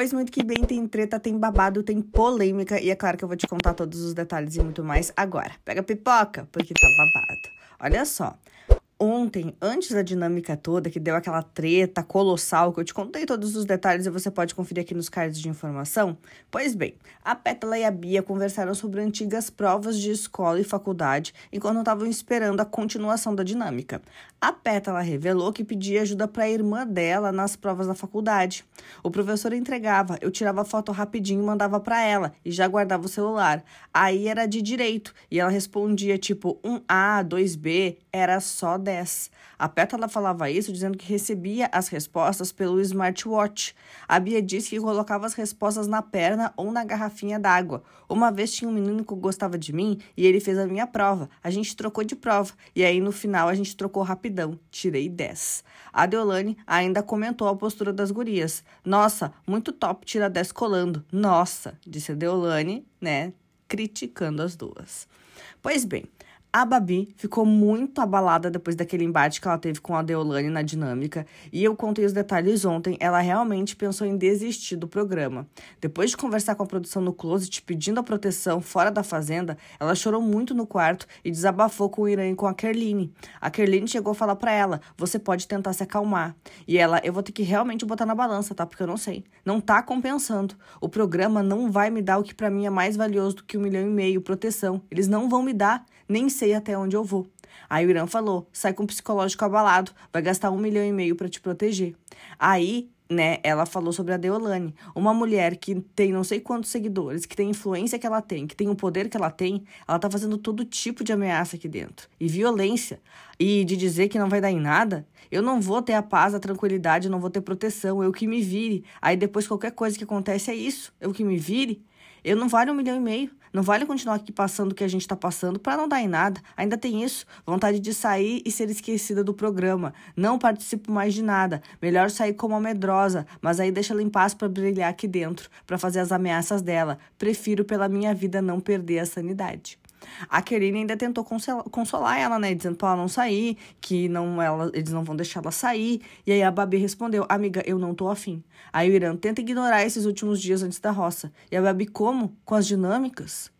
Pois muito que bem, tem treta, tem babado, tem polêmica e é claro que eu vou te contar todos os detalhes e muito mais agora. Pega pipoca, porque tá babado. Olha só, ontem, antes da dinâmica toda, que deu aquela treta colossal, que eu te contei todos os detalhes e você pode conferir aqui nos cards de informação? Pois bem, a Pétala e a Bia conversaram sobre antigas provas de escola e faculdade enquanto estavam esperando a continuação da dinâmica. A Pétala revelou que pedia ajuda para a irmã dela nas provas da faculdade. O professor entregava, eu tirava foto rapidinho e mandava para ela e já guardava o celular. Aí era de direito e ela respondia tipo 1A, 2B, era só dela 10. A Pétala falava isso dizendo que recebia as respostas pelo smartwatch. A Bia disse que colocava as respostas na perna ou na garrafinha d'água. Uma vez tinha um menino que gostava de mim e ele fez a minha prova. A gente trocou de prova e aí no final a gente trocou rapidão. Tirei 10. A Deolane ainda comentou a postura das gurias. Nossa, muito top tira 10 colando. Nossa, disse a Deolane, né, criticando as duas. Pois bem, a Babi ficou muito abalada depois daquele embate que ela teve com a Deolane na dinâmica, e eu contei os detalhes ontem, ela realmente pensou em desistir do programa. Depois de conversar com a produção no closet pedindo a proteção fora da fazenda, ela chorou muito no quarto e desabafou com o Irã e com a Kerline. A Kerline chegou a falar para ela: "Você pode tentar se acalmar". E ela: "Eu vou ter que realmente botar na balança, tá? Porque eu não sei. Não tá compensando. O programa não vai me dar o que para mim é mais valioso do que um milhão e meio proteção. Eles não vão me dar nem sei até onde eu vou. Aí o Irã falou: sai com o psicológico abalado, vai gastar um milhão e meio para te proteger. Aí né, ela falou sobre a Deolane, uma mulher que tem não sei quantos seguidores, que tem influência que ela tem, que tem o poder que ela tem, ela tá fazendo todo tipo de ameaça aqui dentro. E violência. E de dizer que não vai dar em nada, eu não vou ter a paz, a tranquilidade, eu não vou ter proteção, eu que me vire. Aí depois qualquer coisa que acontece é isso, eu que me vire. Eu não vale um milhão e meio. Não vale continuar aqui passando o que a gente está passando para não dar em nada. Ainda tem isso. Vontade de sair e ser esquecida do programa. Não participo mais de nada. Melhor sair como a medrosa, mas aí deixa ela em paz para brilhar aqui dentro, para fazer as ameaças dela. Prefiro pela minha vida não perder a sanidade. A Kerine ainda tentou consolar ela, né? Dizendo pra ela não sair, que não ela, eles não vão deixar ela sair. E aí a Babi respondeu: Amiga, eu não tô afim. Aí o Irã tenta ignorar esses últimos dias antes da roça. E a Babi, como? Com as dinâmicas?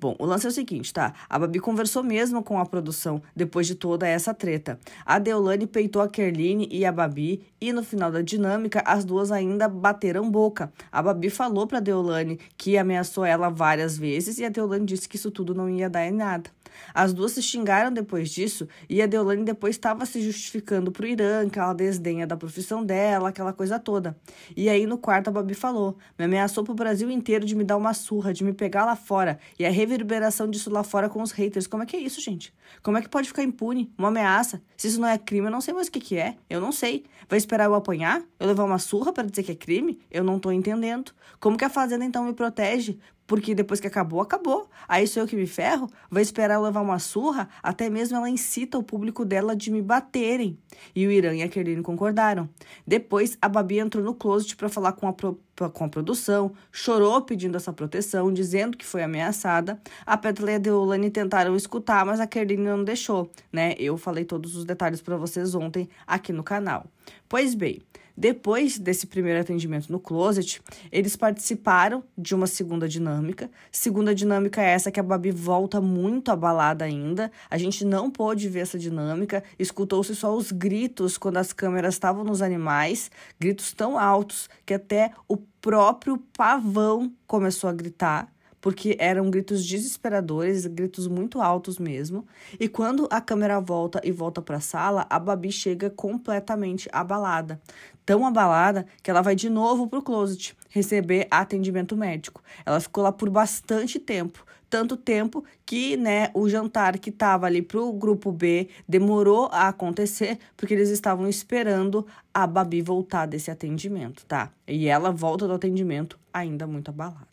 Bom, o lance é o seguinte, tá? A Babi conversou mesmo com a produção depois de toda essa treta. A Deolane peitou a Kerline e a Babi e no final da dinâmica as duas ainda bateram boca. A Babi falou para Deolane que ameaçou ela várias vezes e a Deolane disse que isso tudo não ia dar em nada. As duas se xingaram depois disso e a Deolane depois estava se justificando pro Irã, que ela desdenha da profissão dela, aquela coisa toda. E aí no quarto a Babi falou: "Me ameaçou pro Brasil inteiro de me dar uma surra, de me pegar lá fora e a reverberação disso lá fora com os haters. Como é que é isso, gente? Como é que pode ficar impune? Uma ameaça? Se isso não é crime, eu não sei mais o que, que é. Eu não sei. Vai esperar eu apanhar? Eu levar uma surra para dizer que é crime? Eu não tô entendendo. Como que a Fazenda então me protege? Porque depois que acabou, acabou. Aí sou eu que me ferro, vai esperar eu levar uma surra, até mesmo ela incita o público dela de me baterem. E o Irã e a Kerline concordaram. Depois, a Babi entrou no closet para falar com a, pro, com a produção, chorou pedindo essa proteção, dizendo que foi ameaçada. A Petra e a Deolane tentaram escutar, mas a Kerline não deixou, né? Eu falei todos os detalhes para vocês ontem aqui no canal. Pois bem, depois desse primeiro atendimento no closet, eles participaram de uma segunda dinâmica. Segunda dinâmica é essa que a Babi volta muito abalada ainda. A gente não pôde ver essa dinâmica, escutou-se só os gritos quando as câmeras estavam nos animais, gritos tão altos que até o próprio pavão começou a gritar porque eram gritos desesperadores, gritos muito altos mesmo. E quando a câmera volta e volta para a sala, a Babi chega completamente abalada, tão abalada que ela vai de novo pro closet receber atendimento médico. Ela ficou lá por bastante tempo, tanto tempo que, né, o jantar que estava ali pro grupo B demorou a acontecer porque eles estavam esperando a Babi voltar desse atendimento, tá? E ela volta do atendimento ainda muito abalada.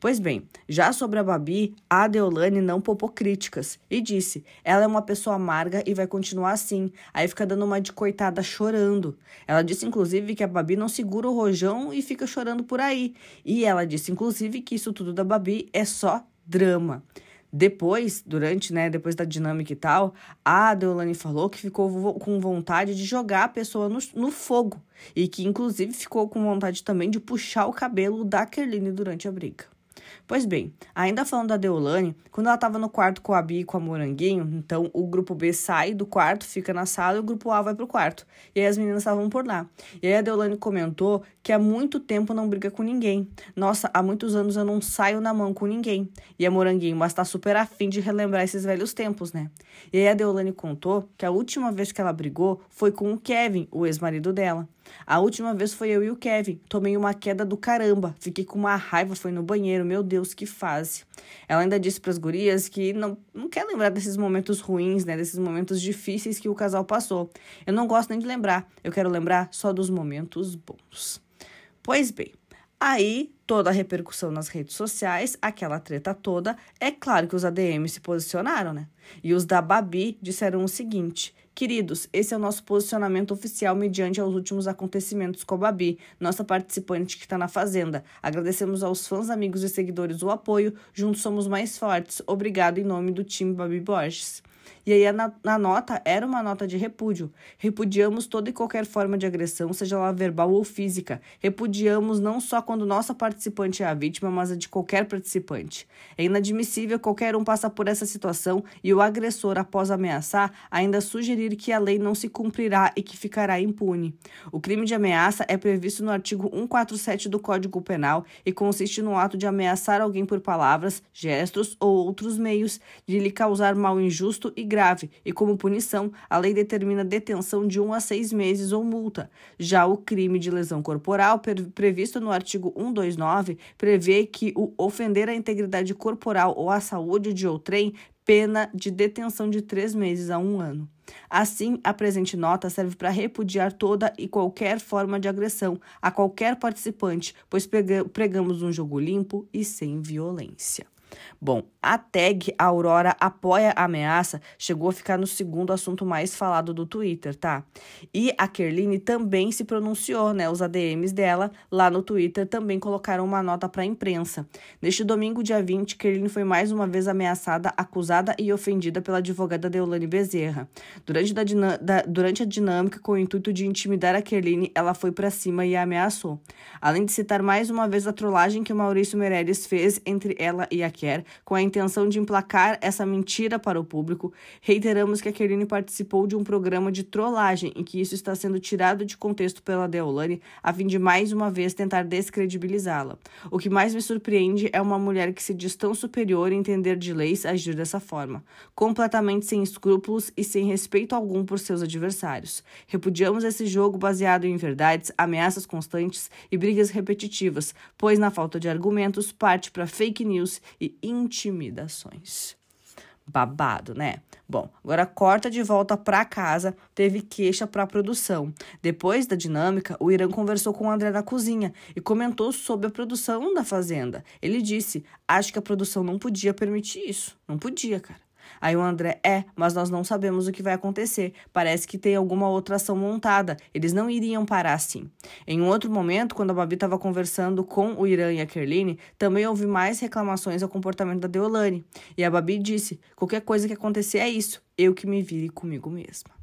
Pois bem, já sobre a Babi, a Deolane não poupou críticas e disse: ela é uma pessoa amarga e vai continuar assim. Aí fica dando uma de coitada chorando. Ela disse, inclusive, que a Babi não segura o rojão e fica chorando por aí. E ela disse, inclusive, que isso tudo da Babi é só drama. Depois, durante, né, depois da dinâmica e tal, a Deolane falou que ficou com vontade de jogar a pessoa no, no, fogo e que, inclusive, ficou com vontade também de puxar o cabelo da Kerline durante a briga. Pois bem, ainda falando da Deolane, quando ela estava no quarto com a Bi e com a Moranguinho, então o grupo B sai do quarto, fica na sala e o grupo A vai pro quarto. E aí as meninas estavam por lá. E aí a Deolane comentou que há muito tempo não briga com ninguém. Nossa, há muitos anos eu não saio na mão com ninguém. E a Moranguinho, mas tá super afim de relembrar esses velhos tempos, né? E aí a Deolane contou que a última vez que ela brigou foi com o Kevin, o ex-marido dela. A última vez foi eu e o Kevin. Tomei uma queda do caramba. Fiquei com uma raiva, foi no banheiro. Meu Deus, que fase. Ela ainda disse para as gurias que não, não quer lembrar desses momentos ruins, né? Desses momentos difíceis que o casal passou. Eu não gosto nem de lembrar. Eu quero lembrar só dos momentos bons. Pois bem, Aí, toda a repercussão nas redes sociais, aquela treta toda, é claro que os ADM se posicionaram, né? E os da Babi disseram o seguinte: Queridos, esse é o nosso posicionamento oficial mediante aos últimos acontecimentos com a Babi, nossa participante que está na Fazenda. Agradecemos aos fãs, amigos e seguidores o apoio. Juntos somos mais fortes. Obrigado em nome do time Babi Borges. E aí na nota era uma nota de repúdio. Repudiamos toda e qualquer forma de agressão, seja ela verbal ou física. Repudiamos não só quando nossa participante é a vítima, mas a de qualquer participante. É inadmissível qualquer um passar por essa situação e o agressor, após ameaçar, ainda sugerir que a lei não se cumprirá e que ficará impune. O crime de ameaça é previsto no artigo 147 do Código Penal e consiste no ato de ameaçar alguém por palavras, gestos ou outros meios de lhe causar mal injusto e grave grave e, como punição, a lei determina detenção de um a seis meses ou multa. Já o crime de lesão corporal, previsto no artigo 129, prevê que o ofender a integridade corporal ou a saúde de outrem pena de detenção de três meses a um ano. Assim, a presente nota serve para repudiar toda e qualquer forma de agressão a qualquer participante, pois pregamos um jogo limpo e sem violência. Bom, a tag Aurora apoia a ameaça chegou a ficar no segundo assunto mais falado do Twitter, tá? E a Kerline também se pronunciou, né? Os ADMs dela lá no Twitter também colocaram uma nota para a imprensa. Neste domingo, dia 20, Kerline foi mais uma vez ameaçada, acusada e ofendida pela advogada Deolane Bezerra. Durante, da, durante a dinâmica com o intuito de intimidar a Kerline, ela foi para cima e a ameaçou. Além de citar mais uma vez a trollagem que o Maurício Meirelles fez entre ela e a quer, com a intenção de emplacar essa mentira para o público, reiteramos que a Kerline participou de um programa de trollagem e que isso está sendo tirado de contexto pela Deolane a fim de mais uma vez tentar descredibilizá-la. O que mais me surpreende é uma mulher que se diz tão superior em entender de leis agir dessa forma, completamente sem escrúpulos e sem respeito algum por seus adversários. Repudiamos esse jogo baseado em verdades, ameaças constantes e brigas repetitivas, pois na falta de argumentos parte para fake news e intimidações. Babado, né? Bom, agora corta de volta para casa, teve queixa para a produção. Depois da dinâmica, o Irã conversou com o André na cozinha e comentou sobre a produção da Fazenda. Ele disse: Acho que a produção não podia permitir isso. Não podia, cara. Aí o André, é, mas nós não sabemos o que vai acontecer. Parece que tem alguma outra ação montada. Eles não iriam parar assim. Em um outro momento, quando a Babi estava conversando com o Irã e a Kerline, também houve mais reclamações ao comportamento da Deolane. E a Babi disse: qualquer coisa que acontecer é isso. Eu que me vire comigo mesma.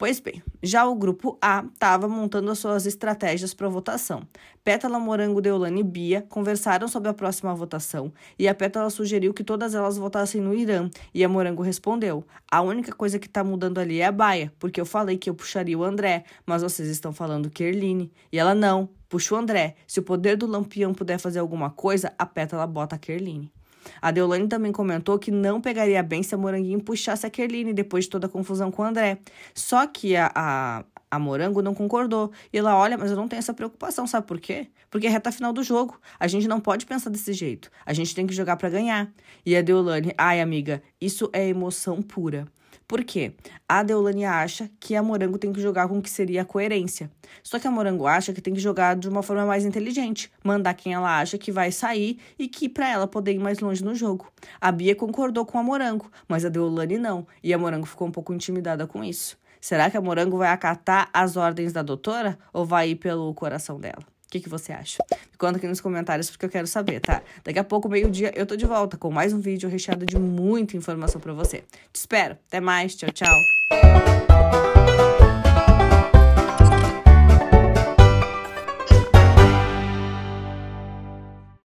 Pois bem, já o grupo A estava montando as suas estratégias para votação. Pétala, Morango, Deolane e Bia conversaram sobre a próxima votação e a Pétala sugeriu que todas elas votassem no Irã e a Morango respondeu: A única coisa que está mudando ali é a baia, porque eu falei que eu puxaria o André, mas vocês estão falando que Erline. E ela não, puxa o André. Se o poder do lampião puder fazer alguma coisa, a Pétala bota a Kerline. A Deolane também comentou que não pegaria bem se a Moranguinho puxasse a Kerline depois de toda a confusão com o André. Só que a, a, a Morango não concordou. E ela, olha, mas eu não tenho essa preocupação, sabe por quê? Porque é reta final do jogo. A gente não pode pensar desse jeito. A gente tem que jogar para ganhar. E a Deolane, ai amiga, isso é emoção pura. Por quê? A Deolania acha que a Morango tem que jogar com o que seria a coerência. Só que a Morango acha que tem que jogar de uma forma mais inteligente, mandar quem ela acha que vai sair e que para ela poder ir mais longe no jogo. A Bia concordou com a Morango, mas a Deolane não, e a Morango ficou um pouco intimidada com isso. Será que a Morango vai acatar as ordens da doutora ou vai ir pelo coração dela? O que, que você acha? Me conta aqui nos comentários porque eu quero saber, tá? Daqui a pouco, meio-dia, eu tô de volta com mais um vídeo recheado de muita informação para você. Te espero. Até mais. Tchau, tchau.